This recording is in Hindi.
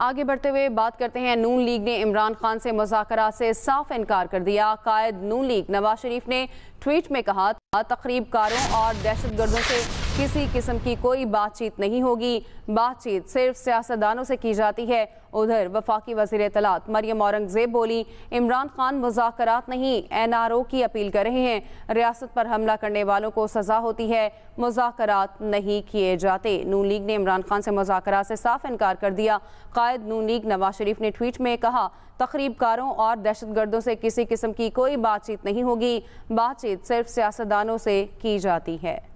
आगे बढ़ते हुए बात करते हैं नून लीग ने इमरान खान से मुजाकर से साफ इनकार कर दिया कायद नून लीग नवाज शरीफ ने ट्वीट में कहा तकरीब कारों और दहशत गर्दों से किसी किस्म की कोई बातचीत नहीं होगी बातचीत सिर्फ सियासतदानों से की जाती है उधर वफाकी वजीर तलात मरियम औरंगजेब बोली इमरान खान मुजाकरात नहीं एन आर ओ की अपील कर रहे हैं रियासत पर हमला करने वालों को सजा होती है मुजाकरात नहीं किए जाते नून लीग ने इमरान खान से मुजाकरात से साफ इनकार कर दिया कायद नून लीग नवाज शरीफ ने ट्वीट में कहा तकरीबकारों और दहशतगर्दों से किसी किस्म की कोई बातचीत नहीं होगी बातचीत सिर्फ सियासतदानों से की जाती है